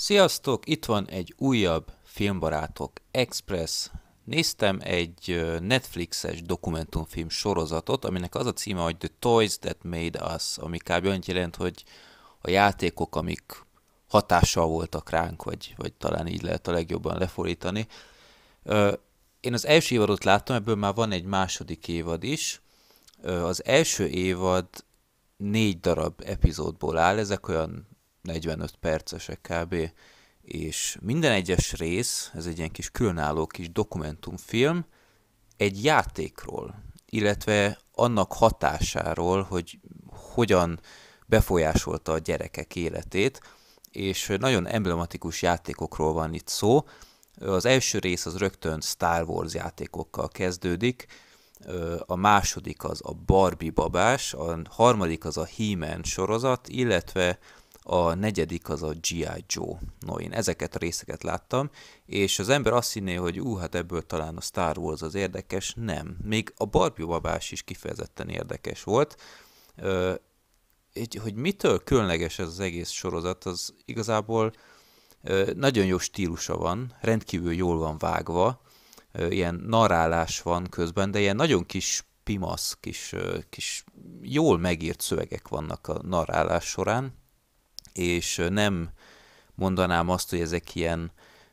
Sziasztok! Itt van egy újabb Filmbarátok Express. Néztem egy Netflixes dokumentumfilm sorozatot, aminek az a címe, hogy The Toys That Made Us, ami kb. annyit jelent, hogy a játékok, amik hatással voltak ránk, vagy, vagy talán így lehet a legjobban lefordítani. Én az első évadot láttam, ebből már van egy második évad is. Az első évad négy darab epizódból áll, ezek olyan 45 percesek kb. És minden egyes rész, ez egy ilyen kis különálló kis dokumentumfilm, egy játékról, illetve annak hatásáról, hogy hogyan befolyásolta a gyerekek életét, és nagyon emblematikus játékokról van itt szó. Az első rész az rögtön Star Wars játékokkal kezdődik, a második az a Barbie babás, a harmadik az a he sorozat, illetve a negyedik az a G.I. Joe. No, én ezeket a részeket láttam, és az ember azt hinné, hogy ú, hát ebből talán a Star Wars az érdekes. Nem. Még a Barbie babás is kifejezetten érdekes volt. Ö, hogy mitől különleges ez az egész sorozat, az igazából ö, nagyon jó stílusa van, rendkívül jól van vágva, ö, ilyen narálás van közben, de ilyen nagyon kis pimasz, kis, kis jól megírt szövegek vannak a narrálás során, és nem mondanám azt, hogy ezek ilyen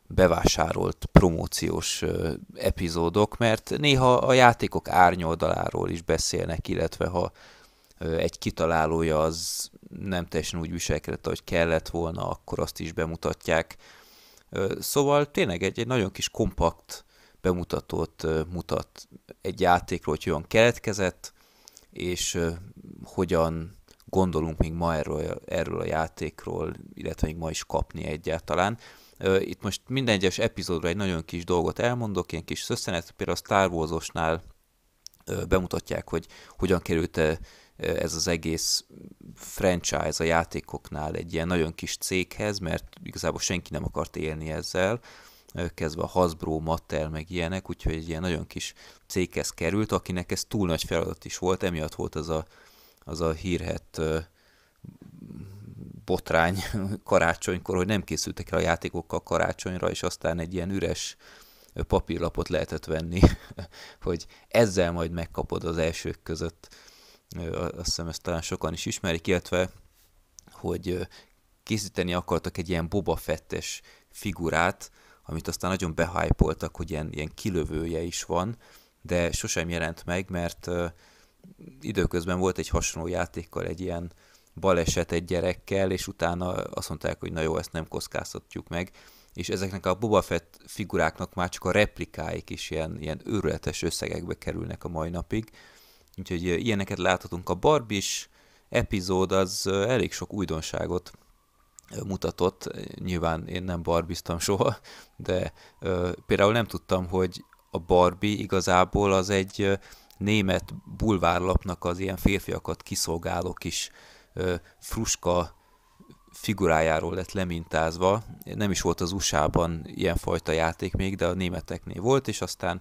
bevásárolt promóciós epizódok, mert néha a játékok árnyoldaláról is beszélnek, illetve ha egy kitalálója az nem teljesen úgy viselkedett, ahogy kellett volna, akkor azt is bemutatják. Szóval tényleg egy, egy nagyon kis kompakt bemutatót mutat egy játékról, hogy hogyan keletkezett, és hogyan gondolunk még ma erről, erről a játékról, illetve még ma is kapni egyáltalán. Itt most minden egyes epizódra egy nagyon kis dolgot elmondok, ilyen kis szösszenet, például a Star Wars-osnál bemutatják, hogy hogyan került ez az egész franchise a játékoknál egy ilyen nagyon kis céghez, mert igazából senki nem akart élni ezzel, kezdve a Hasbro, Mattel, meg ilyenek, úgyhogy egy ilyen nagyon kis céghez került, akinek ez túl nagy feladat is volt, emiatt volt ez a az a hírhet botrány karácsonykor, hogy nem készültek el a játékokkal karácsonyra, és aztán egy ilyen üres papírlapot lehetett venni, hogy ezzel majd megkapod az elsők között. Azt hiszem, ezt talán sokan is ismerik, illetve, hogy készíteni akartak egy ilyen Boba Fettes figurát, amit aztán nagyon behypoltak, hogy ilyen, ilyen kilövője is van, de sosem jelent meg, mert időközben volt egy hasonló játékkal egy ilyen baleset egy gyerekkel, és utána azt mondták, hogy na jó, ezt nem kockáztatjuk meg, és ezeknek a Boba Fett figuráknak már csak a replikáik is ilyen, ilyen őrületes összegekbe kerülnek a mai napig. Úgyhogy ilyeneket láthatunk. A Barbis epizód az elég sok újdonságot mutatott. Nyilván én nem barbiztam soha, de például nem tudtam, hogy a Barbie igazából az egy német bulvárlapnak az ilyen férfiakat kiszolgáló kis ö, fruska figurájáról lett lemintázva. Nem is volt az USA-ban ilyenfajta játék még, de a németeknél volt, és aztán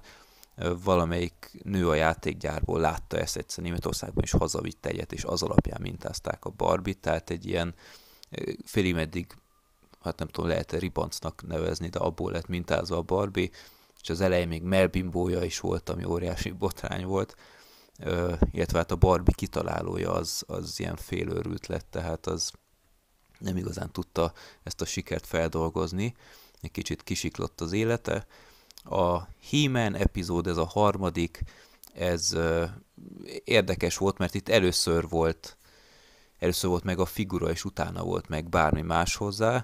valamelyik nő a játékgyárból látta ezt egyszer Németországban, és hazavitt egyet, és az alapján mintázták a Barbie-t, tehát egy ilyen félig meddig, hát nem tudom, lehet-e ribancnak nevezni, de abból lett mintázva a Barbie, és az elején még melbimbója is volt, ami óriási botrány volt, ö, illetve hát a Barbie kitalálója az, az ilyen félőrült lett, tehát az nem igazán tudta ezt a sikert feldolgozni, egy kicsit kisiklott az élete. A he epizód, ez a harmadik, ez ö, érdekes volt, mert itt először volt először volt meg a figura, és utána volt meg bármi más hozzá,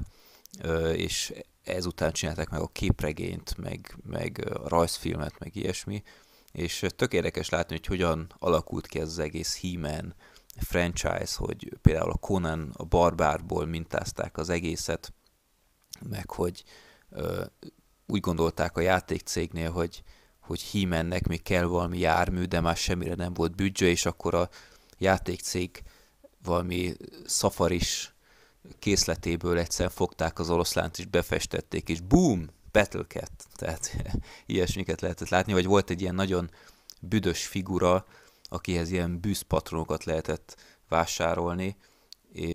és ezután csinálták meg a képregényt, meg, meg a rajzfilmet, meg ilyesmi, és tök érdekes látni, hogy hogyan alakult ki ez az egész he franchise, hogy például a Conan a barbárból mintázták az egészet, meg hogy ö, úgy gondolták a játékcégnél, hogy, hogy hímennek még kell valami jármű, de már semmire nem volt büdzsé, és akkor a játékcég valami szafaris készletéből egyszer fogták az oroszlánt, és befestették, és boom, Battle Cat. Tehát ilyesmiket lehetett látni, vagy volt egy ilyen nagyon büdös figura, akihez ilyen bűzpatronokat lehetett vásárolni, és,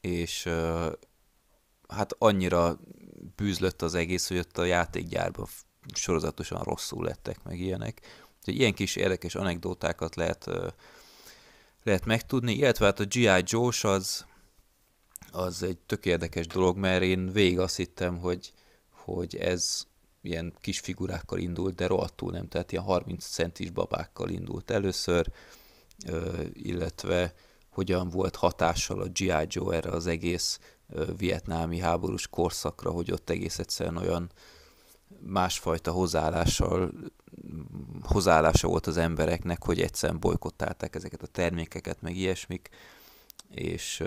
és hát annyira bűzlött az egész, hogy ott a játékgyárban sorozatosan rosszul lettek meg ilyenek. Úgyhogy ilyen kis érdekes anekdótákat lehet, lehet megtudni, illetve hát a G.I. Joe az az egy tök érdekes dolog, mert én végig azt hittem, hogy, hogy ez ilyen kis figurákkal indult, de rohadtul nem, tehát ilyen 30 centis babákkal indult először, illetve hogyan volt hatással a G.I. Joe erre az egész vietnámi háborús korszakra, hogy ott egész egyszerűen olyan másfajta hozzáállással, hozzáállása volt az embereknek, hogy egyszerűen bolykottálták ezeket a termékeket, meg ilyesmik, és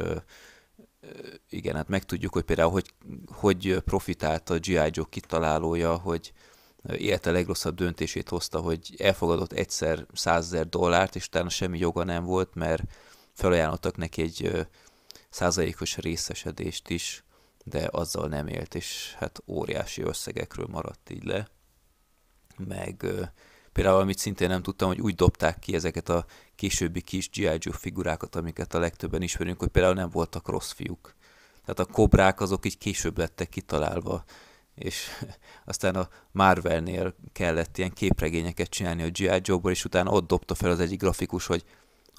igen, hát megtudjuk, hogy például hogy, hogy profitált a G.I. Joe kitalálója, hogy élete legrosszabb döntését hozta, hogy elfogadott egyszer 100 ezer dollárt, és utána semmi joga nem volt, mert felajánlottak neki egy százalékos részesedést is, de azzal nem élt, és hát óriási összegekről maradt így le. Meg Például, amit szintén nem tudtam, hogy úgy dobták ki ezeket a későbbi kis G.I. Joe figurákat, amiket a legtöbben ismerünk, hogy például nem voltak rossz fiúk. Tehát a kobrák azok így később lettek kitalálva, és aztán a Marvelnél kellett ilyen képregényeket csinálni a G.I. Joe-ból, és utána ott dobta fel az egyik grafikus, hogy oké,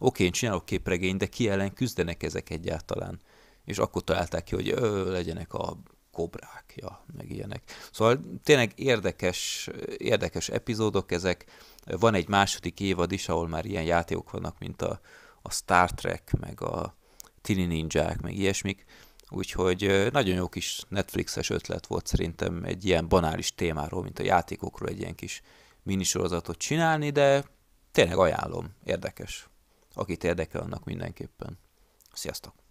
okay, én csinálok képregényt, de ki ellen küzdenek ezek egyáltalán és akkor találták ki, hogy ö, legyenek a kobrákja, meg ilyenek. Szóval tényleg érdekes, érdekes epizódok ezek. Van egy második évad is, ahol már ilyen játékok vannak, mint a, a Star Trek, meg a Tini Ninják, meg ilyesmik. Úgyhogy nagyon jó kis Netflixes ötlet volt szerintem egy ilyen banális témáról, mint a játékokról egy ilyen kis minisorozatot csinálni, de tényleg ajánlom, érdekes. Akit érdekel, annak mindenképpen. Sziasztok!